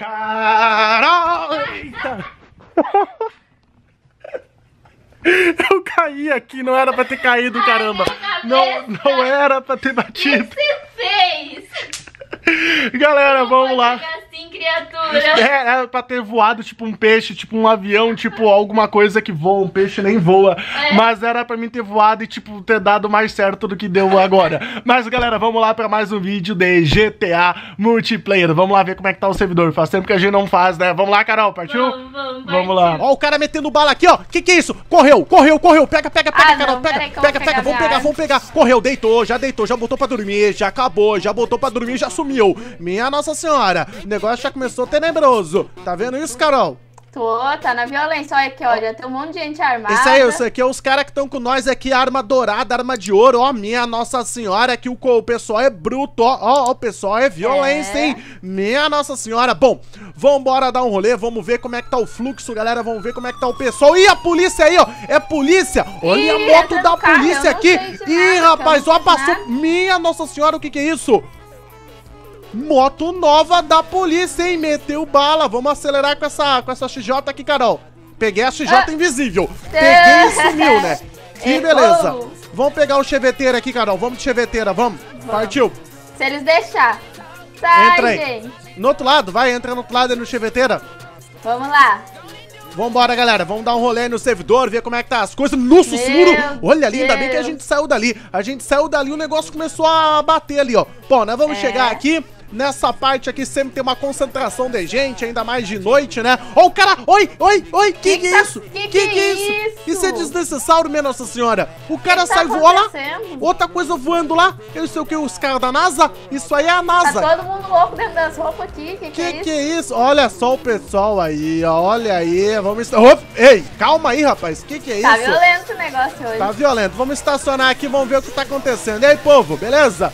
Caralho! Eita! Eu caí aqui, não era pra ter caído, caramba! não, não era pra ter batido! O que você fez? Galera, vamos lá! criatura! É, era pra ter voado tipo um peixe, tipo um avião, tipo alguma coisa que voa, um peixe nem voa. É. Mas era pra mim ter voado e tipo ter dado mais certo do que deu agora. Mas galera, vamos lá pra mais um vídeo de GTA Multiplayer. Vamos lá ver como é que tá o servidor. Faz tempo que a gente não faz, né? Vamos lá, Carol, partiu? Vamos, vamos, partiu. vamos lá. Ó, o cara metendo bala aqui, ó. Que que é isso? Correu, correu, correu. Pega, pega, pega, ah, Carol, não, pega, pega, pega, pega. Vamos pegar, vamos pegar. Correu, deitou, já deitou, já botou pra dormir, já acabou, já botou pra dormir, já sumiu. Minha Nossa Senhora, o negócio começou tenebroso. Tá vendo isso, Carol? Tô, tá na violência. Olha aqui, olha, tem um monte de gente armada. Isso aí, isso aqui é os caras que estão com nós aqui, arma dourada, arma de ouro. Ó, minha Nossa Senhora, que o, pessoal é bruto, ó, ó, o pessoal é violência, é. hein? Minha Nossa Senhora. Bom, vambora dar um rolê, vamos ver como é que tá o fluxo, galera, vamos ver como é que tá o pessoal. Ih, a polícia aí, ó, é polícia. Olha Ih, a moto tá da carro, polícia aqui. Nada, Ih, rapaz, ó, passou. Minha Nossa Senhora, o que que é isso? Moto nova da polícia, hein? Meteu bala. Vamos acelerar com essa, com essa XJ aqui, Carol. Peguei a XJ ah. invisível. Peguei e sumiu, né? Que é beleza. Vamos pegar o cheveteiro aqui, Carol. Vamos de cheveteira, vamos. vamos. Partiu. Se eles deixar. Sai, entra aí. gente. No outro lado, vai. Entra no outro lado, no cheveteira. Vamos lá. Vambora, galera. Vamos dar um rolê no servidor, ver como é que tá as coisas. Nossa, seguro! Olha ali, ainda bem que a gente saiu dali. A gente saiu dali, o negócio começou a bater ali, ó. Bom, nós vamos é. chegar aqui nessa parte aqui sempre tem uma concentração de gente, ainda mais de noite, né? Ó, oh, o cara, oi, oi, oi, que que, é isso? Que que, é, é isso? isso? é desnecessário, minha nossa senhora. O cara tá sai tá voando lá, outra coisa voando lá, eu sei o que, os caras da NASA? Isso aí é a NASA. Tá todo mundo louco dentro das roupas aqui, que que, é isso? Que é isso? Olha só o pessoal aí, ó, olha aí, vamos... Opa, ei, calma aí, rapaz, que que é tá isso? Tá violento o negócio tá hoje. Tá violento, vamos estacionar aqui, vamos ver o que tá acontecendo. E aí, povo, beleza?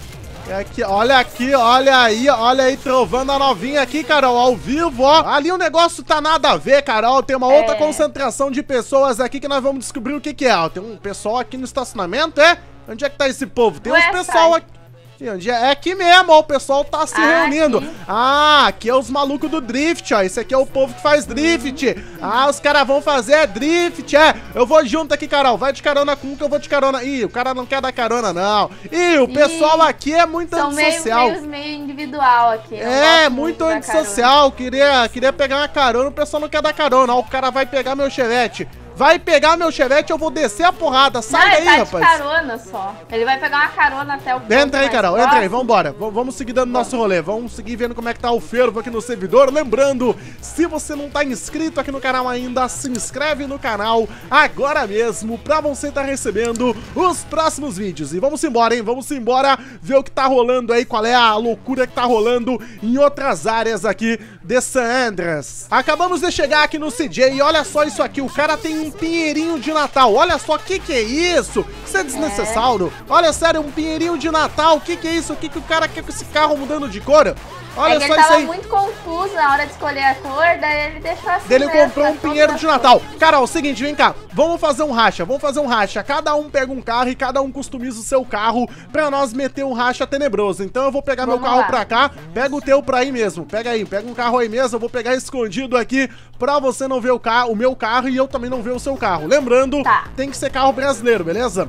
É aqui, olha aqui, olha aí, olha aí, trovando a novinha aqui, Carol, ao vivo, ó. Ali o negócio tá nada a ver, Carol. Tem uma outra é. concentração de pessoas aqui que nós vamos descobrir o que, que é. Ó, tem um pessoal aqui no estacionamento, é? Onde é que tá esse povo? Tem uns pessoal aqui é? aqui mesmo, ó, o pessoal tá se ah, reunindo. Ah, aqui é os malucos do drift, ó. Esse aqui é o povo que faz drift. Ah, os caras vão fazer drift, é. Eu vou junto aqui, Carol. Vai de carona com que eu vou de carona. Ih, o cara não quer dar carona, não. Ih, o pessoal Ih, aqui é muito são antissocial. Meio, meio, meio individual aqui. É, muito antissocial. Queria, queria pegar uma carona, o pessoal não quer dar carona. Ó, o cara vai pegar meu chevette. Vai pegar meu chevette, eu vou descer a porrada. Sai não, daí, tá rapaz. Ele carona só. Ele vai pegar uma carona até o Entra aí, Carol. Próximo. Entra aí, vambora. V vamos seguir dando Bom. nosso rolê. Vamos seguir vendo como é que tá o fervo aqui no servidor. Lembrando, se você não tá inscrito aqui no canal ainda, se inscreve no canal agora mesmo pra você tá recebendo os próximos vídeos. E vamos embora, hein? Vamos embora ver o que tá rolando aí, qual é a loucura que tá rolando em outras áreas aqui de San Andreas. Acabamos de chegar aqui no CJ e olha só isso aqui, o cara tem um pinheirinho de Natal. Olha só, que que é isso? Isso é desnecessário. Olha sério, um pinheirinho de Natal, que que é isso? O que que o cara quer com esse carro mudando de cor? Olha é que só ele tava muito confuso na hora de escolher a cor, daí ele deixou assim. Ele mesmo, comprou tá um pinheiro de Natal. Cara, é o seguinte, vem cá. Vamos fazer um racha, vamos fazer um racha. Cada um pega um carro e cada um customiza o seu carro pra nós meter um racha tenebroso. Então eu vou pegar vamos meu carro lá. pra cá, pega o teu pra aí mesmo. Pega aí, pega um carro aí mesmo. Eu vou pegar escondido aqui pra você não ver o, o meu carro e eu também não ver o seu carro. Lembrando, tá. tem que ser carro brasileiro, beleza?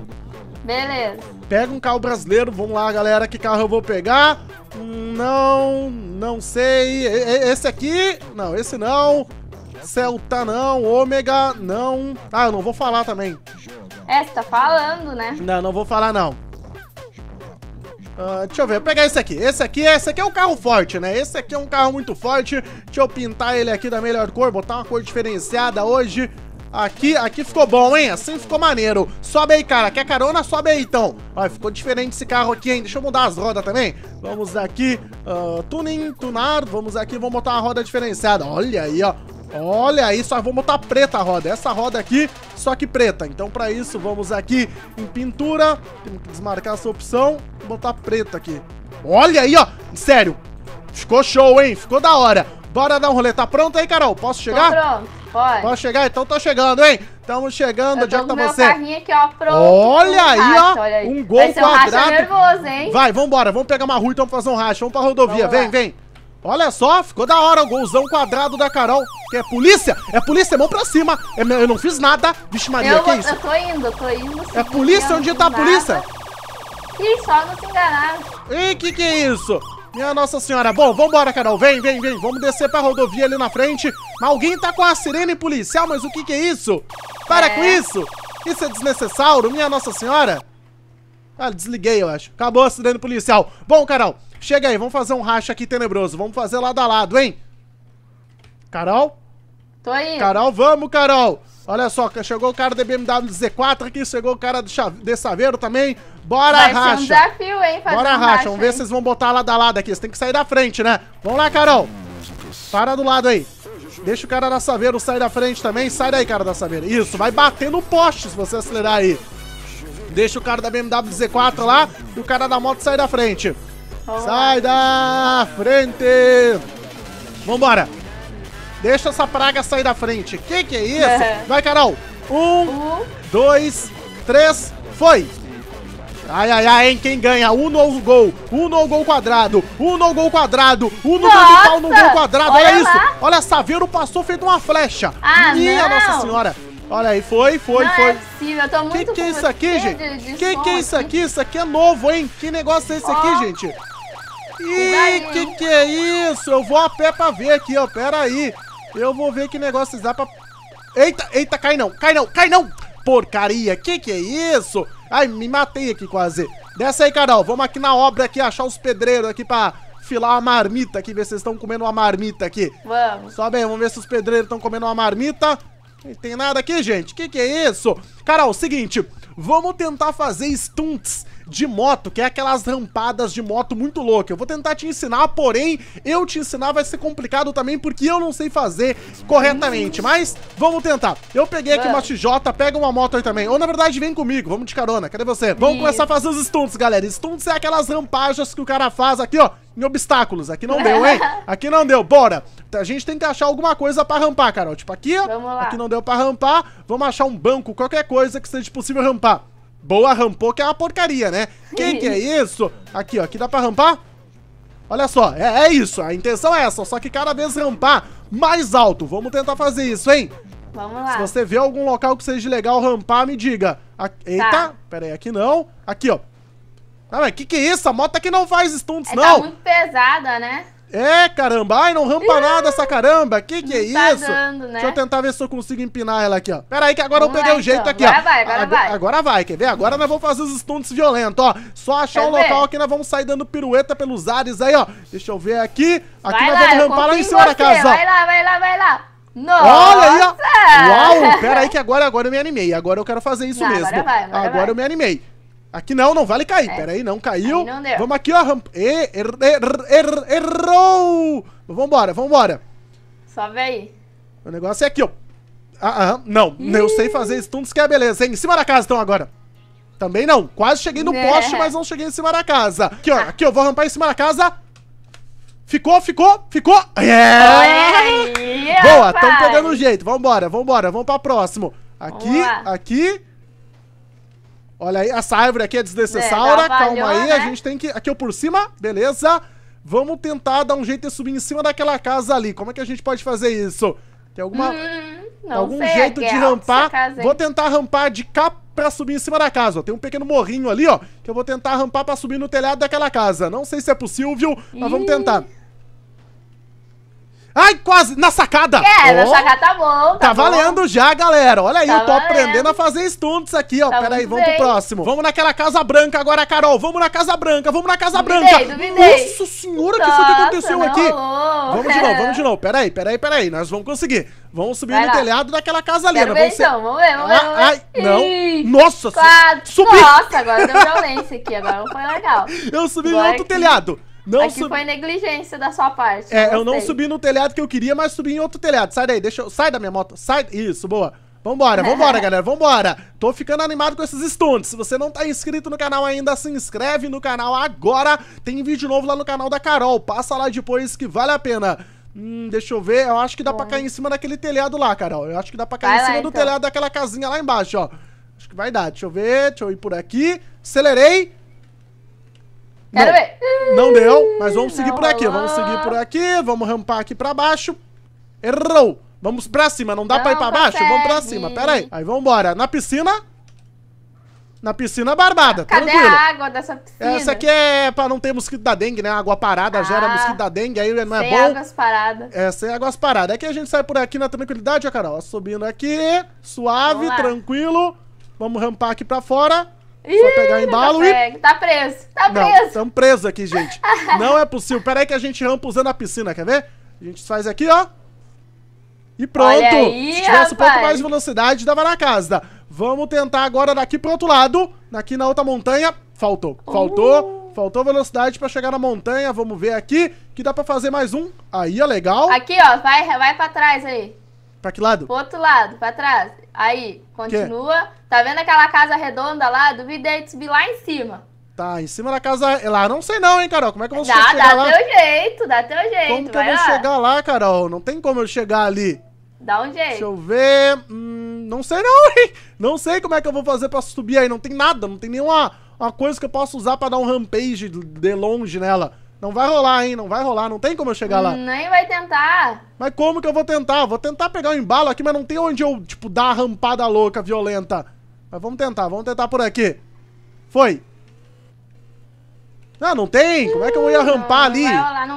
Beleza. Pega um carro brasileiro, vamos lá, galera, que carro eu vou pegar? Não, não sei. Esse aqui? Não, esse não. Celta não, ômega não. Ah, eu não vou falar também. É, você tá falando, né? Não, não vou falar não. Uh, deixa eu ver, vou pegar esse aqui. Esse aqui, esse aqui é um carro forte, né? Esse aqui é um carro muito forte. Deixa eu pintar ele aqui da melhor cor, botar uma cor diferenciada hoje. Aqui, aqui ficou bom, hein? Assim ficou maneiro. Sobe aí, cara. Quer carona? Sobe aí, então. vai ficou diferente esse carro aqui, hein? Deixa eu mudar as rodas também. Vamos aqui, uh, ah, tuning, tunar. Vamos aqui, vamos botar uma roda diferenciada. Olha aí, ó. Olha aí, só vou botar preta a roda. Essa roda aqui, só que preta. Então, para isso, vamos aqui em pintura. Temos que desmarcar essa opção botar preta aqui. Olha aí, ó. Sério. Ficou show, hein? Ficou da hora. Bora dar um rolê. Tá pronto aí, Carol? Posso chegar? Tô pronto. Pode. Pode chegar? Então tô tá chegando, hein? Estamos chegando, onde é que tá você? aqui, ó, pronto. Olha um aí, racha, ó. Olha aí. Um gol Vai ser um quadrado. nervoso, hein? Vai, vambora. Vamos pegar uma rua então fazer um racha. Vamos pra rodovia. Vamos vem, vem. Olha só, ficou da hora o golzão quadrado da Carol. Que é polícia? É polícia, é mão pra cima. É eu não fiz nada. Vixe Maria, eu, que é isso? Eu tô indo, tô indo. é polícia? Onde tá a polícia? Ih, só não se enganaram. Ih, que que é isso? Minha é Nossa Senhora. Bom, vambora, Carol. Vem, vem, vem. Vamos descer pra rodovia ali na frente. Mas alguém tá com a sirene policial, mas o que que é isso? Para é. com isso! Isso é desnecessário, minha Nossa Senhora. Ah, desliguei, eu acho. Acabou a sirene policial. Bom, Carol, chega aí. Vamos fazer um racha aqui tenebroso. Vamos fazer lado a lado, hein? Carol? Tô aí. Carol, vamos, Carol. Olha só, chegou o cara da BMW Z4 aqui, chegou o cara de Saveiro também. Bora, Vai racha! Ser um desafio, hein, fazer Bora, um racha. racha. Vamos ver se vocês vão botar lado a lado aqui. Você tem que sair da frente, né? Vamos lá, Carol. Para do lado aí. Deixa o cara da Saveiro sair da frente também. Sai daí, cara da Saveiro. Isso, vai bater no poste se você acelerar aí. Deixa o cara da BMW Z4 lá e o cara da moto sair da frente. Sai da frente! Vambora! Deixa essa praga sair da frente. Que que é isso? É. Vai, Carol. Um, dois, três, foi. Ai, ai, ai, hein? Quem ganha? Um no gol, um no gol quadrado, um no gol quadrado, um no gol pau no gol quadrado. Olha, Olha isso. Lá. Olha, Saveiro passou feito uma flecha. Ah, Minha não. Nossa Senhora. Olha aí, foi, foi, não é foi. É possível, eu tô muito que que é isso aqui, gente? De que que é isso aqui? Isso aqui é novo, hein? Que negócio é esse oh. aqui, gente? Ih, que que é isso? Eu vou a pé pra ver aqui, ó. Pera aí. Eu vou ver que negócio dá pra... Eita, eita, cai não, cai não, cai não! Porcaria, que que é isso? Ai, me matei aqui quase. Desce aí, Carol, vamos aqui na obra aqui, achar os pedreiros aqui pra filar uma marmita aqui, ver se vocês estão comendo uma marmita aqui. Vamos. Só bem, vamos ver se os pedreiros estão comendo uma marmita. Não tem nada aqui, gente, que que é isso? Carol, seguinte, vamos tentar fazer stunts de moto, que é aquelas rampadas de moto muito louca. Eu vou tentar te ensinar, porém, eu te ensinar vai ser complicado também, porque eu não sei fazer corretamente. Mas vamos tentar. Eu peguei aqui uma XJ, pega uma moto aí também. Ou, na verdade, vem comigo. Vamos de carona. Cadê você? Vamos começar a fazer os stunts, galera. Stunts é aquelas rampagens que o cara faz aqui, ó em obstáculos. Aqui não deu, hein? Aqui não deu, bora. A gente tem que achar alguma coisa pra rampar, Carol. Tipo aqui, ó. Aqui não deu pra rampar. Vamos achar um banco, qualquer coisa que seja possível rampar. Boa rampou, que é uma porcaria, né? Quem que é isso? Aqui, ó. Aqui dá pra rampar? Olha só, é, é, isso, a intenção é essa, só que cada vez rampar mais alto. Vamos tentar fazer isso, hein? Vamos lá. Se você vê algum local que seja legal rampar, me diga. A, eita, tá. pera aí, aqui não. Aqui, ó. Ah, mas que que é isso? A moto aqui não faz stunts, é, não. Tá muito pesada, né? É, caramba! Ai, não rampa nada essa caramba! Que que é tá isso? Dando, né? Deixa eu tentar ver se eu consigo empinar ela aqui, ó. Pera aí que agora vamos eu peguei lá, o jeito então. aqui, agora ó. Vai, agora, vai, agora vai. quer ver? Agora nós vamos fazer os stunts violentos, ó. Só achar um o local aqui, que nós vamos sair dando pirueta pelos ares aí, ó. Deixa eu ver aqui. Aqui vai nós lá, vamos rampar lá em cima da casa, ó. Vai lá, vai lá, vai lá! Nossa! Olha aí, ó! Uau! Pera aí que agora, agora eu me animei. Agora eu quero fazer isso não, mesmo. Agora, vai, agora, agora eu me animei. Aqui não, não vale cair. É. Pera aí, não caiu. Aí não Vamos aqui, ó. Ramp... E, er, er, er, errou! Vambora, vambora. Sobe aí. O negócio é aqui, ó. Ah, ah não. Ih. Eu sei fazer stunts que é beleza, hein? Em cima da casa, então, agora. Também não. Quase cheguei no é. poste, mas não cheguei em cima da casa. Aqui, ó. Ah. Aqui, eu vou rampar em cima da casa. Ficou, ficou, ficou. Yeah! É. Boa, estamos pegando o jeito. Vambora, vambora. Vamos pra próximo. Aqui, aqui. Olha aí, essa árvore aqui é desnecessária. É, Calma valeu, aí, né? a gente tem que... Aqui eu por cima, beleza. Vamos tentar dar um jeito de subir em cima daquela casa ali. Como é que a gente pode fazer isso? Tem alguma... Hum, algum sei, jeito de rampar. Casa, vou tentar rampar de cá pra subir em cima da casa. Tem um pequeno morrinho ali, ó, que eu vou tentar rampar pra subir no telhado daquela casa. Não sei se é possível, mas Ih. vamos tentar. Ai, quase! Na sacada! É, oh, na sacada tá bom. Tá, tá valendo já, galera. Olha aí, tá eu tô valendo. aprendendo a fazer stunts aqui, ó. Tá Pera aí, vamos pro próximo. Vamos naquela Casa Branca agora, Carol. Vamos na Casa Branca, vamos na Casa duvidei, Branca. Duvidei. Nossa senhora, o que foi que aconteceu aqui? Oh, vamos de novo, vamos de novo. Pera aí, pera aí, pera aí. Nós vamos conseguir. Vamos subir Vai no lá. telhado daquela casa ali. Quero né? ver, vamos ser... então, vamos ver, vamos ver. Ah, vamos ver. Ai, não. Nossa, senhora. subi. Nossa, agora deu violência aqui, agora não foi legal. Eu subi no outro aqui. telhado. Não Aqui sub... foi negligência da sua parte. É, eu não subi no telhado que eu queria, mas subi em outro telhado. Sai daí, deixa eu... Sai da minha moto. Sai... Isso, boa. Vambora, vambora, galera, vambora. Tô ficando animado com esses stunts. Se você não tá inscrito no canal ainda, se inscreve no canal agora. Tem vídeo novo lá no canal da Carol. Passa lá depois que vale a pena. Hum, deixa eu ver. Eu acho que dá Bom. pra cair em cima daquele telhado lá, Carol. Eu acho que dá pra cair vai em cima lá, do então. telhado daquela casinha lá embaixo, ó. Acho que vai dar. Deixa eu ver. Deixa eu ir por aqui. Acelerei. Quero ver. Não deu, mas vamos seguir não, por aqui. Vamos seguir por aqui, vamos rampar aqui pra baixo. Errou! Vamos pra cima, não dá não pra ir pra consegue. baixo? Vamos pra cima, pera aí. Aí vambora. Na piscina. Na piscina barbada, Cadê tranquilo. a água dessa piscina? Essa aqui é pra não ter mosquito da dengue, né? Água parada ah, gera mosquito da dengue, aí não é bom. Sem águas paradas. É, sem águas paradas. É que a gente sai por aqui na tranquilidade, ó, Carol. Subindo aqui, suave, Vamos tranquilo. Vamos rampar aqui pra fora. Ih, Só pegar o tá embalo e. Tá preso. Tá preso. Não, estamos presos aqui, gente. não é possível. Pera aí que a gente rampa usando a piscina, quer ver? A gente faz aqui, ó. E pronto! Aí, Se tivesse rapaz. um pouco mais de velocidade, dava na casa. Vamos tentar agora daqui pro outro lado. Aqui na outra montanha. Faltou. Faltou. Uh. Faltou velocidade pra chegar na montanha. Vamos ver aqui que dá pra fazer mais um. Aí, ó, legal. Aqui, ó. Vai, vai pra trás aí. Pra que lado? Pro outro lado, pra trás. Aí, continua. Que? Tá vendo aquela casa redonda lá? Duvidei de subir lá em cima. Tá, em cima da casa. Lá não sei não, hein, Carol. Como é que eu vou dá, chegar dá lá? Dá teu jeito, dá teu jeito. Como que eu vou lá? chegar lá, Carol? Não tem como eu chegar ali. Dá um jeito. Deixa eu ver. Hum, não sei não, hein? Não sei como é que eu vou fazer pra subir aí. Não tem nada, não tem nenhuma uma coisa que eu possa usar pra dar um rampage de longe nela. Não vai rolar, hein? Não vai rolar. Não tem como eu chegar lá. Nem vai tentar. Mas como que eu vou tentar? Vou tentar pegar o um embalo aqui, mas não tem onde eu, tipo, dar a rampada louca, violenta. Mas vamos tentar. Vamos tentar por aqui. Foi. Ah, não tem. Como é que eu ia rampar não, ali? Não vai rolar, não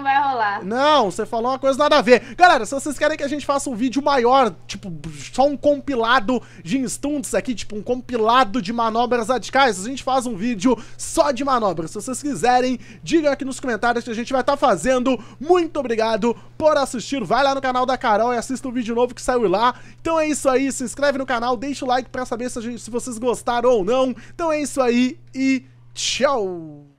Tá. Não, você falou uma coisa nada a ver. Galera, se vocês querem que a gente faça um vídeo maior, tipo, só um compilado de instantes aqui, tipo, um compilado de manobras radicais, a gente faz um vídeo só de manobras. Se vocês quiserem, digam aqui nos comentários que a gente vai estar tá fazendo. Muito obrigado por assistir. Vai lá no canal da Carol e assista o um vídeo novo que saiu lá. Então é isso aí, se inscreve no canal, deixa o like pra saber se, gente, se vocês gostaram ou não. Então é isso aí e tchau!